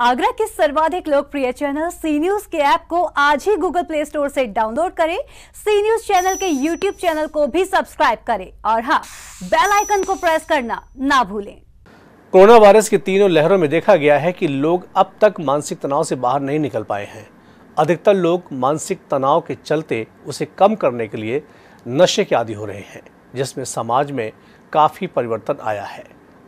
आगरा के सर्वाधिक लोकप्रिय चैनल सी न्यूज के ऐप को आज ही गूगल प्ले स्टोर से डाउनलोड करें सी न्यूज चैनल के यूट्यूब चैनल को भी सब्सक्राइब करें और हाँ बेल आइकन को प्रेस करना ना भूलें कोरोना वायरस की तीनों लहरों में देखा गया है कि लोग अब तक मानसिक तनाव से बाहर नहीं निकल पाए हैं अधिकतर लोग मानसिक तनाव के चलते उसे कम करने के लिए नशे के आदि हो रहे हैं जिसमें समाज में काफ़ी परिवर्तन आया है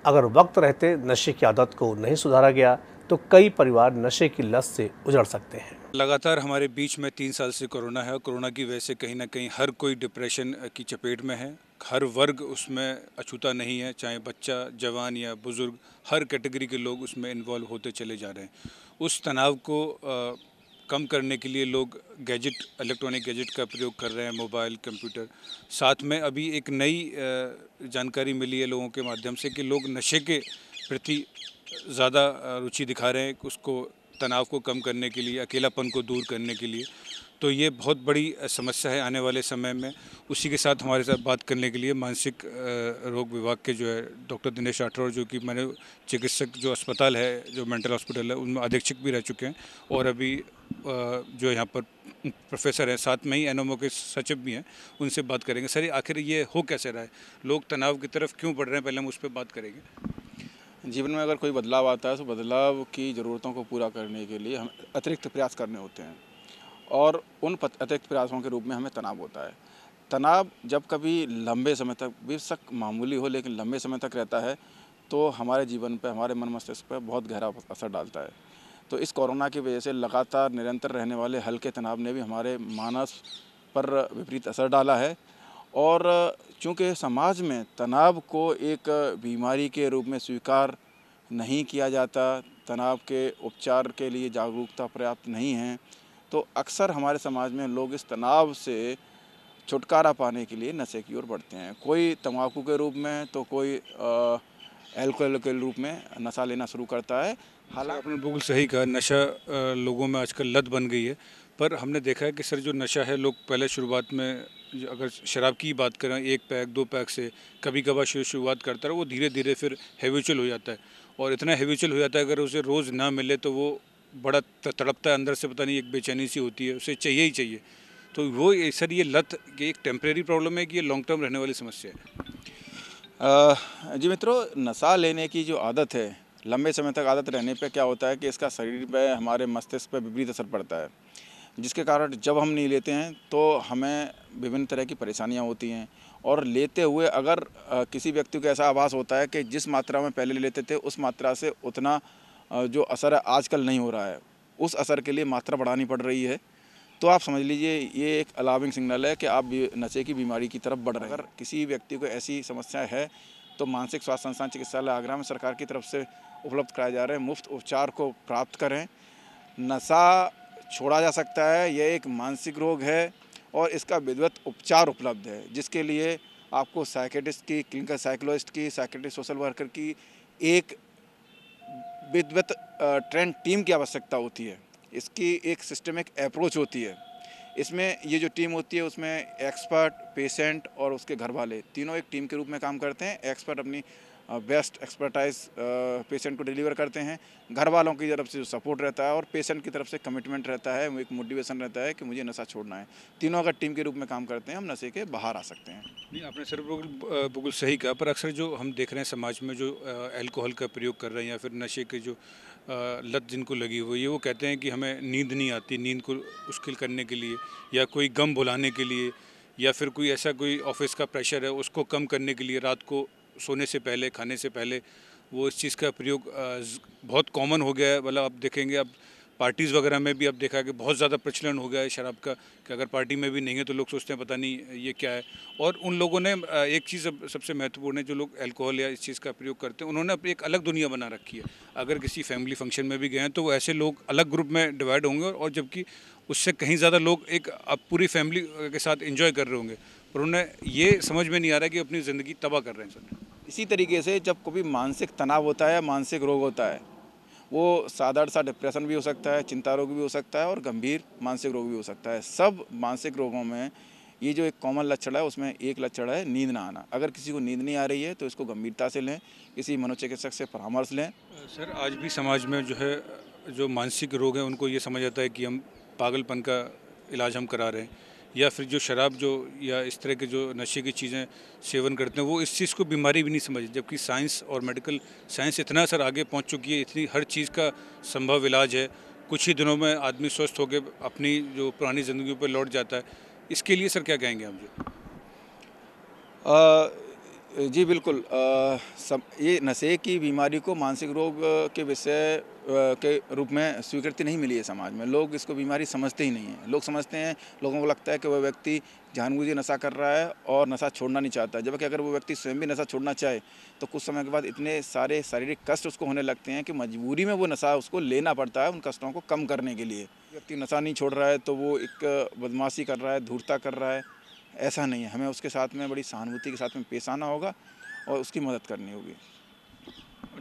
अगर वक्त रहते नशे की आदत को नहीं सुधारा गया तो कई परिवार नशे की लत से उजड़ सकते हैं लगातार हमारे बीच में तीन साल से कोरोना है और कोरोना की वजह से कहीं ना कहीं हर कोई डिप्रेशन की चपेट में है हर वर्ग उसमें अछूता नहीं है चाहे बच्चा जवान या बुज़ुर्ग हर कैटेगरी के लोग उसमें इन्वॉल्व होते चले जा रहे हैं उस तनाव को आ, कम करने के लिए लोग गैजेट इलेक्ट्रॉनिक गैजेट का प्रयोग कर रहे हैं मोबाइल कंप्यूटर साथ में अभी एक नई जानकारी मिली है लोगों के माध्यम से कि लोग नशे के प्रति ज़्यादा रुचि दिखा रहे हैं उसको तनाव को कम करने के लिए अकेलापन को दूर करने के लिए तो ये बहुत बड़ी समस्या है आने वाले समय में उसी के साथ हमारे साथ बात करने के लिए मानसिक रोग विभाग के जो है डॉक्टर दिनेश राठौर जो कि मैंने चिकित्सक जो अस्पताल है जो मेंटल हॉस्पिटल है उनमें अधीक्षक भी रह चुके हैं और अभी जो यहाँ पर प्रोफेसर हैं साथ में ही एन के सचिव भी हैं उनसे बात करेंगे सर आखिर ये हो कैसे रहा है लोग तनाव की तरफ क्यों बढ़ रहे हैं पहले हम उस पर बात करेंगे जीवन में अगर कोई बदलाव आता है तो बदलाव की ज़रूरतों को पूरा करने के लिए हम अतिरिक्त प्रयास करने होते हैं और उन अतिरिक्त प्रयासों के रूप में हमें तनाव होता है तनाव जब कभी लंबे समय तक बेशक मामूली हो लेकिन लंबे समय तक रहता है तो हमारे जीवन पर हमारे मन मस्तिष्क पर बहुत गहरा असर डालता है तो इस कोरोना की वजह से लगातार निरंतर रहने वाले हल्के तनाव ने भी हमारे मानस पर विपरीत असर डाला है और चूंकि समाज में तनाव को एक बीमारी के रूप में स्वीकार नहीं किया जाता तनाव के उपचार के लिए जागरूकता पर्याप्त नहीं है तो अक्सर हमारे समाज में लोग इस तनाव से छुटकारा पाने के लिए नशे की ओर बढ़ते हैं कोई तम्बाकू के रूप में तो कोई एल्कोहल के रूप में नशा लेना शुरू करता है हालांकि आपने बिल्कुल सही कहा नशा लोगों में आजकल लत बन गई है पर हमने देखा है कि सर जो नशा है लोग पहले शुरुआत में अगर शराब की बात करें एक पैक दो पैक से कभी कभार शुरुआत करता है वो धीरे धीरे फिर हैविचुअल हो जाता है और इतना हैविचुअल हो जाता है अगर उसे रोज़ ना मिले तो वो बड़ा तड़पता है अंदर से पता नहीं एक बेचैनी सी होती है उसे चाहिए ही चाहिए तो वो सर ये लत की एक टेम्प्रेरी प्रॉब्लम है कि ये लॉन्ग टर्म रहने वाली समस्या है जी मित्रों नशा लेने की जो आदत है लंबे समय तक आदत रहने पे क्या होता है कि इसका शरीर पे हमारे मस्तिष्क पे विपरीत असर पड़ता है जिसके कारण जब हम नहीं लेते हैं तो हमें विभिन्न तरह की परेशानियाँ होती हैं और लेते हुए अगर किसी व्यक्ति को ऐसा आभास होता है कि जिस मात्रा में पहले लेते थे उस मात्रा से उतना जो असर है आजकल नहीं हो रहा है उस असर के लिए मात्रा बढ़ानी पड़ रही है तो आप समझ लीजिए ये एक अलार्मिंग सिग्नल है कि आप नशे की बीमारी की तरफ बढ़ रहे हैं अगर किसी व्यक्ति को ऐसी समस्या है तो मानसिक स्वास्थ्य संस्थान चिकित्सालय आगरा में सरकार की तरफ से उपलब्ध कराए जा रहे हैं मुफ्त उपचार को प्राप्त करें नशा छोड़ा जा सकता है यह एक मानसिक रोग है और इसका विधिवत उपचार उपलब्ध है जिसके लिए आपको साइकेटिस्ट की क्लिनिकल साइकोलॉजिस्ट की साइकेटिस्ट सोशल वर्कर की एक विधिवत ट्रेंड टीम की आवश्यकता होती है इसकी एक सिस्टमिक अप्रोच होती है इसमें ये जो टीम होती है उसमें एक्सपर्ट पेशेंट और उसके घर वाले तीनों एक टीम के रूप में काम करते हैं एक्सपर्ट अपनी बेस्ट एक्सपर्टाइज पेशेंट को डिलीवर करते हैं घर वालों की तरफ से जो सपोर्ट रहता है और पेशेंट की तरफ से कमिटमेंट रहता है एक मोटिवेशन रहता है कि मुझे नशा छोड़ना है तीनों अगर टीम के रूप में काम करते हैं हम नशे के बाहर आ सकते हैं नहीं आपने सर बिल्कुल बिल्कुल सही कहा पर अक्सर जो हम देख रहे हैं समाज में जो एल्कोहल का प्रयोग कर रहे हैं या फिर नशे के जो लत जिनको लगी हुई है वो कहते हैं कि हमें नींद नहीं आती नींद को मुश्किल करने के लिए या कोई गम भुलाने के लिए या फिर कोई ऐसा कोई ऑफिस का प्रेशर है उसको कम करने के लिए रात को सोने से पहले खाने से पहले वो इस चीज़ का प्रयोग बहुत कॉमन हो गया है मतलब आप देखेंगे अब पार्टीज़ वगैरह में भी अब देखा कि बहुत ज़्यादा प्रचलन हो गया है शराब का कि अगर पार्टी में भी नहीं है तो लोग सोचते हैं पता नहीं ये क्या है और उन लोगों ने एक चीज़ सबसे महत्वपूर्ण है जो लोग अल्कोहल या इस चीज़ का प्रयोग करते हैं उन्होंने अपनी एक अलग दुनिया बना रखी है अगर किसी फैमिली फंक्शन में भी गए हैं तो ऐसे लोग अलग ग्रुप में डिवाइड होंगे और जबकि उससे कहीं ज़्यादा लोग एक अब पूरी फैमिली के साथ इंजॉय कर रहे होंगे पर उन्हें ये समझ में नहीं आ रहा कि अपनी ज़िंदगी तबाह कर रहे हैं सर इसी तरीके से जब कभी मानसिक तनाव होता है मानसिक रोग होता है वो साधारण सा डिप्रेशन भी हो सकता है चिंता रोग भी हो सकता है और गंभीर मानसिक रोग भी हो सकता है सब मानसिक रोगों में ये जो एक कॉमन लक्षण है उसमें एक लक्षण है नींद ना आना अगर किसी को नींद नहीं आ रही है तो इसको गंभीरता से लें किसी मनोचिकित्सक से परामर्श लें सर आज भी समाज में जो है जो मानसिक रोग हैं उनको ये समझ आता है कि हम पागलपन का इलाज हम करा रहे हैं या फिर जो शराब जो या इस तरह के जो नशे की चीज़ें सेवन करते हैं वो इस चीज़ को बीमारी भी नहीं समझ जबकि साइंस और मेडिकल साइंस इतना सर आगे पहुंच चुकी है इतनी हर चीज़ का संभव इलाज है कुछ ही दिनों में आदमी स्वस्थ होकर अपनी जो पुरानी ज़िंदगी पर लौट जाता है इसके लिए सर क्या कहेंगे आप जो जी बिल्कुल आ, सब ये नशे की बीमारी को मानसिक रोग के विषय के रूप में स्वीकृति नहीं मिली है समाज में लोग इसको बीमारी समझते ही नहीं हैं लोग समझते हैं लोगों को लगता है कि वह व्यक्ति जानबूझे नशा कर रहा है और नशा छोड़ना नहीं चाहता जबकि अगर वो व्यक्ति स्वयं भी नशा छोड़ना चाहे तो कुछ समय के बाद इतने सारे शारीरिक कष्ट उसको होने लगते हैं कि मजबूरी में वो नशा उसको लेना पड़ता है उन कष्टों को कम करने के लिए व्यक्ति नशा नहीं छोड़ रहा है तो वो एक बदमाशी कर रहा है धूर्ता कर रहा है ऐसा नहीं है हमें उसके साथ में बड़ी सहानुभूति के साथ में पेश आना होगा और उसकी मदद करनी होगी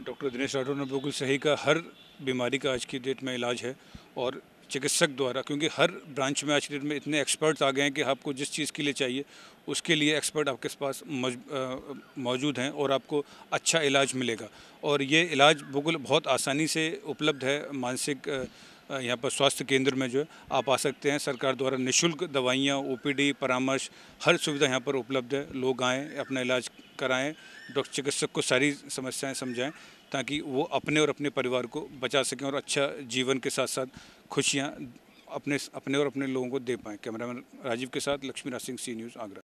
डॉक्टर दिनेश राठौर ने बिल्कुल सही कहा हर बीमारी का आज की डेट में इलाज है और चिकित्सक द्वारा क्योंकि हर ब्रांच में आज की डेट में इतने एक्सपर्ट्स आ गए हैं कि आपको जिस चीज़ के लिए चाहिए उसके लिए एक्सपर्ट आपके पास मौजूद हैं और आपको अच्छा इलाज मिलेगा और ये इलाज बिल्कुल बहुत आसानी से उपलब्ध है मानसिक यहाँ पर स्वास्थ्य केंद्र में जो है आप आ सकते हैं सरकार द्वारा निःशुल्क दवाइयाँ ओपीडी परामर्श हर सुविधा यहाँ पर उपलब्ध है लोग आएँ अपना इलाज कराएँ डॉक्टर चिकित्सक को सारी समस्याएँ समझाएँ ताकि वो अपने और अपने परिवार को बचा सकें और अच्छा जीवन के साथ साथ खुशियाँ अपने अपने और अपने लोगों को दे पाएँ कैमरामैन राजीव के साथ लक्ष्मीराज सिंह सी न्यूज़ आगरा